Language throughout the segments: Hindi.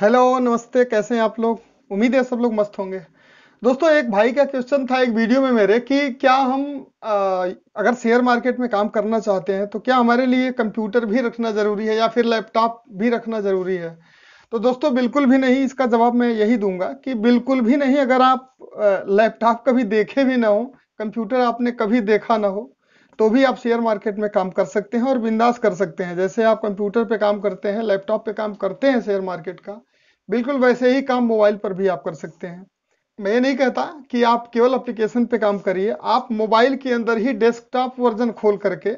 हेलो नमस्ते कैसे हैं आप लोग उम्मीद है सब लोग मस्त होंगे दोस्तों एक भाई का क्वेश्चन था एक वीडियो में मेरे कि क्या हम आ, अगर शेयर मार्केट में काम करना चाहते हैं तो क्या हमारे लिए कंप्यूटर भी रखना जरूरी है या फिर लैपटॉप भी रखना जरूरी है तो दोस्तों बिल्कुल भी नहीं इसका जवाब मैं यही दूंगा कि बिल्कुल भी नहीं अगर आप लैपटॉप कभी देखे भी ना हो कंप्यूटर आपने कभी देखा ना हो तो भी आप शेयर मार्केट में काम कर सकते हैं और बिंदास कर सकते हैं जैसे आप कंप्यूटर पे काम करते हैं लैपटॉप पे काम करते हैं शेयर मार्केट का बिल्कुल वैसे ही काम मोबाइल पर भी आप कर सकते हैं मैं ये नहीं कहता कि आप केवल एप्लीकेशन पे काम करिए आप मोबाइल के अंदर ही डेस्कटॉप वर्जन खोल करके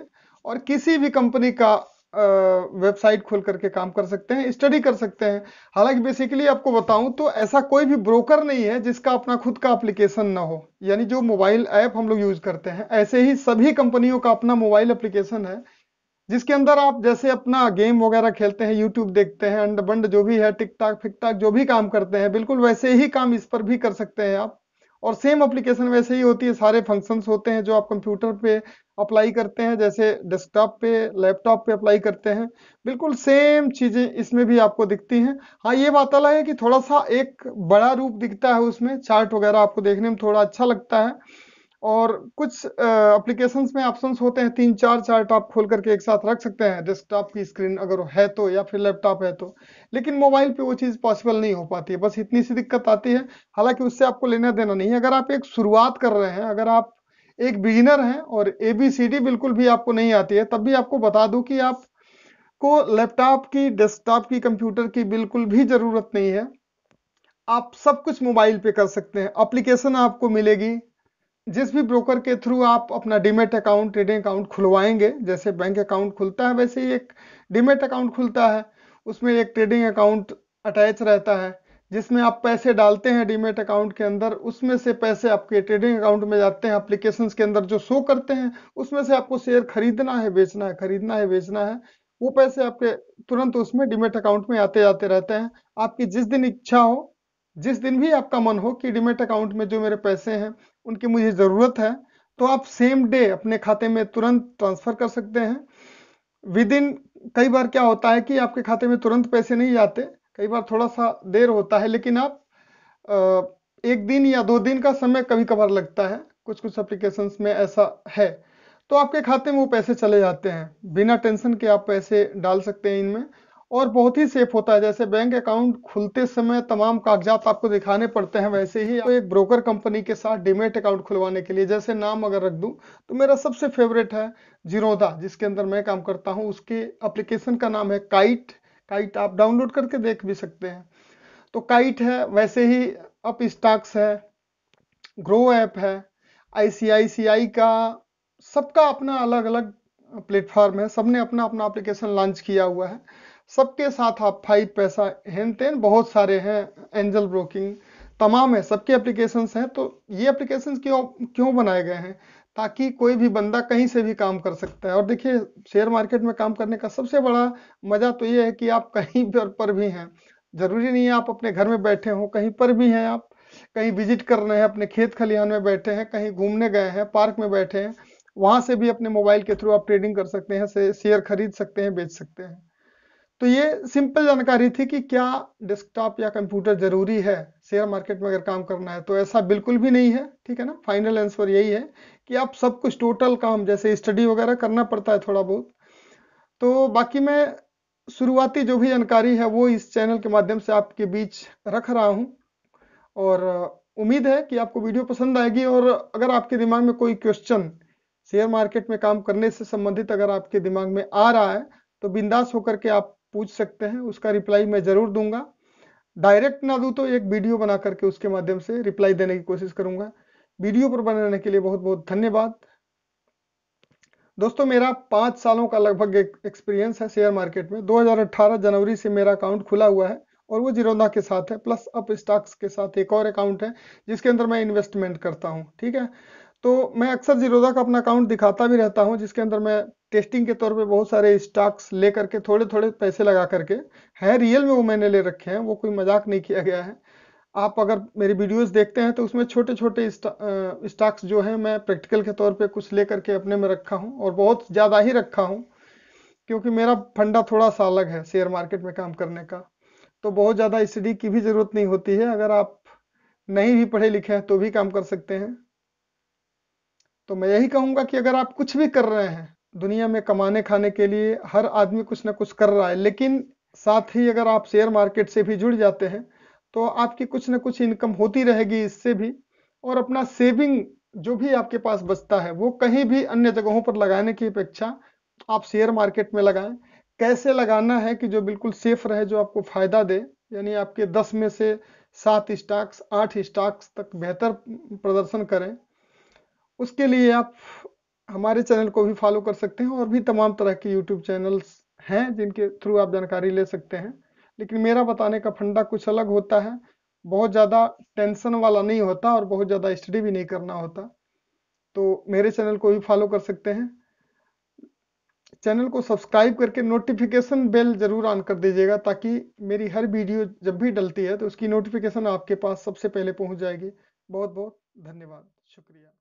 और किसी भी कंपनी का वेबसाइट खोल करके काम कर सकते हैं स्टडी कर सकते हैं हालांकि बेसिकली आपको बताऊं तो ऐसा कोई भी ब्रोकर नहीं है जिसका अपना खुद का एप्लीकेशन ना हो यानी जो मोबाइल ऐप हम लोग यूज करते हैं ऐसे ही सभी कंपनियों का अपना मोबाइल एप्लीकेशन है जिसके अंदर आप जैसे अपना गेम वगैरह खेलते हैं यूट्यूब देखते हैं अंड बंड जो भी है टिकटॉक फिकटॉक जो भी काम करते हैं बिल्कुल वैसे ही काम इस पर भी कर सकते हैं आप और सेम एप्लीकेशन वैसे ही होती है सारे फंक्शंस होते हैं जो आप कंप्यूटर पे अप्लाई करते हैं जैसे डेस्कटॉप पे लैपटॉप पे अप्लाई करते हैं बिल्कुल सेम चीज़ें इसमें भी आपको दिखती हैं हाँ ये बात अलग है कि थोड़ा सा एक बड़ा रूप दिखता है उसमें चार्ट वगैरह आपको देखने में थोड़ा अच्छा लगता है और कुछ अप्लीकेशन में ऑप्शंस होते हैं तीन चार चार्ट आप खोल करके एक साथ रख सकते हैं डेस्कटॉप की स्क्रीन अगर है तो या फिर लैपटॉप है तो लेकिन मोबाइल पे वो चीज़ पॉसिबल नहीं हो पाती है बस इतनी सी दिक्कत आती है हालांकि उससे आपको लेना देना नहीं है अगर आप एक शुरुआत कर रहे हैं अगर आप एक बिगिनर हैं और ए बी सी डी बिल्कुल भी आपको नहीं आती है तब भी आपको बता दूं कि आप को लैपटॉप की डेस्कटॉप की कंप्यूटर की बिल्कुल भी ज़रूरत नहीं है आप सब कुछ मोबाइल पे कर सकते हैं एप्लीकेशन आपको मिलेगी जिस भी ब्रोकर के थ्रू आप अपना डिमेट अकाउंट ट्रेडिंग अकाउंट खुलवाएंगे जैसे बैंक अकाउंट खुलता है वैसे ही एक डिमेट अकाउंट खुलता है उसमें एक ट्रेडिंग अकाउंट अटैच रहता है जिसमें आप पैसे डालते हैं डीमेट अकाउंट के अंदर उसमें से पैसे आपके ट्रेडिंग अकाउंट में जाते हैं अप्लीकेशन के अंदर जो शो करते हैं उसमें से आपको शेयर खरीदना है बेचना है खरीदना है बेचना है वो पैसे आपके तुरंत उसमें डिमेट अकाउंट में आते जाते रहते हैं आपकी जिस दिन इच्छा हो जिस दिन भी आपका मन हो कि डिमेट अकाउंट में जो मेरे पैसे हैं उनकी मुझे ज़रूरत है तो आप सेम डे अपने खाते में तुरंत ट्रांसफ़र कर सकते हैं विद इन कई बार क्या होता है कि आपके खाते में तुरंत पैसे नहीं जाते कई बार थोड़ा सा देर होता है लेकिन आप एक दिन या दो दिन का समय कभी कभार लगता है कुछ कुछ एप्लीकेशंस में ऐसा है तो आपके खाते में वो पैसे चले जाते हैं बिना टेंशन के आप पैसे डाल सकते हैं इनमें और बहुत ही सेफ होता है जैसे बैंक अकाउंट खुलते समय तमाम कागजात आपको दिखाने पड़ते हैं वैसे ही तो एक ब्रोकर कंपनी के साथ डिमेट अकाउंट खुलवाने के लिए जैसे नाम अगर रख दूं तो मेरा सबसे फेवरेट है जीरोदा जिसके अंदर मैं काम करता हूं उसके एप्लीकेशन का नाम है काइट काइट आप डाउनलोड करके देख भी सकते हैं तो काइट है वैसे ही अप स्टॉक्स है ग्रो ऐप है आईसीआईसीआई का सबका अपना अलग अलग प्लेटफॉर्म है सबने अपना अपना एप्लीकेशन लॉन्च किया हुआ है सबके साथ आप फाइव पैसा हेन तेन बहुत सारे हैं एंजल ब्रोकिंग तमाम है सबके एप्लीकेशंस हैं तो ये एप्लीकेशंस क्यों क्यों बनाए गए हैं ताकि कोई भी बंदा कहीं से भी काम कर सकता है और देखिए शेयर मार्केट में काम करने का सबसे बड़ा मजा तो ये है कि आप कहीं पर भी हैं जरूरी नहीं है आप अपने घर में बैठे हो कहीं पर भी हैं आप कहीं विजिट कर रहे हैं अपने खेत खलिहान में बैठे हैं कहीं घूमने गए हैं पार्क में बैठे हैं वहां से भी अपने मोबाइल के थ्रू आप ट्रेडिंग कर सकते हैं शेयर खरीद सकते हैं बेच सकते हैं तो ये सिंपल जानकारी थी कि क्या डेस्कटॉप या कंप्यूटर जरूरी है शेयर मार्केट में अगर काम करना है तो ऐसा बिल्कुल भी नहीं है ठीक है ना फाइनल आंसर यही है कि आप सब कुछ टोटल काम जैसे स्टडी वगैरह करना पड़ता है थोड़ा बहुत तो बाकी मैं शुरुआती जो भी जानकारी है वो इस चैनल के माध्यम से आपके बीच रख रहा हूँ और उम्मीद है कि आपको वीडियो पसंद आएगी और अगर आपके दिमाग में कोई क्वेश्चन शेयर मार्केट में काम करने से संबंधित अगर आपके दिमाग में आ रहा है तो बिंदास होकर के आप पूछ सकते हैं उसका रिप्लाई मैं जरूर दूंगा डायरेक्ट ना दू तो एक वीडियो बना करके उसके माध्यम से रिप्लाई देने की कोशिश करूंगा वीडियो पर बने रहने के लिए बहुत बहुत धन्यवाद दोस्तों मेरा पांच सालों का लगभग एक एक्सपीरियंस है शेयर मार्केट में 2018 जनवरी से मेरा अकाउंट खुला हुआ है और वो जिरोदा के साथ है प्लस अप स्टॉक्स के साथ एक और अकाउंट है जिसके अंदर मैं इन्वेस्टमेंट करता हूँ ठीक है तो मैं अक्सर जिरोदा का अपना अकाउंट दिखाता भी रहता हूँ जिसके अंदर मैं टेस्टिंग के तौर पे बहुत सारे स्टॉक्स ले करके थोड़े थोड़े पैसे लगा करके हैं रियल में वो मैंने ले रखे हैं वो कोई मजाक नहीं किया गया है आप अगर मेरी वीडियोस देखते हैं तो उसमें छोटे छोटे स्टॉक्स जो है मैं प्रैक्टिकल के तौर पे कुछ ले करके अपने में रखा हूँ और बहुत ज़्यादा ही रखा हूँ क्योंकि मेरा फंडा थोड़ा सा अलग है शेयर मार्केट में काम करने का तो बहुत ज़्यादा स्टडी की भी ज़रूरत नहीं होती है अगर आप नहीं भी पढ़े लिखे हैं तो भी काम कर सकते हैं तो मैं यही कहूंगा कि अगर आप कुछ भी कर रहे हैं दुनिया में कमाने खाने के लिए हर आदमी कुछ ना कुछ कर रहा है लेकिन साथ ही अगर आप शेयर मार्केट से भी जुड़ जाते हैं तो आपकी कुछ ना कुछ इनकम होती रहेगी इससे भी और अपना सेविंग जो भी आपके पास बचता है वो कहीं भी अन्य जगहों पर लगाने की अपेक्षा आप शेयर मार्केट में लगाएं कैसे लगाना है कि जो बिल्कुल सेफ रहे जो आपको फायदा दे यानी आपके दस में से सात स्टॉक्स आठ स्टॉक्स तक बेहतर प्रदर्शन करें उसके लिए आप हमारे चैनल को भी फॉलो कर सकते हैं और भी तमाम तरह के यूट्यूब चैनल्स हैं जिनके थ्रू आप जानकारी ले सकते हैं लेकिन मेरा बताने का फंडा कुछ अलग होता है बहुत ज़्यादा टेंशन वाला नहीं होता और बहुत ज़्यादा स्टडी भी नहीं करना होता तो मेरे चैनल को भी फॉलो कर सकते हैं चैनल को सब्सक्राइब करके नोटिफिकेशन बेल जरूर ऑन कर दीजिएगा ताकि मेरी हर वीडियो जब भी डलती है तो उसकी नोटिफिकेशन आपके पास सबसे पहले पहुंच जाएगी बहुत बहुत धन्यवाद शुक्रिया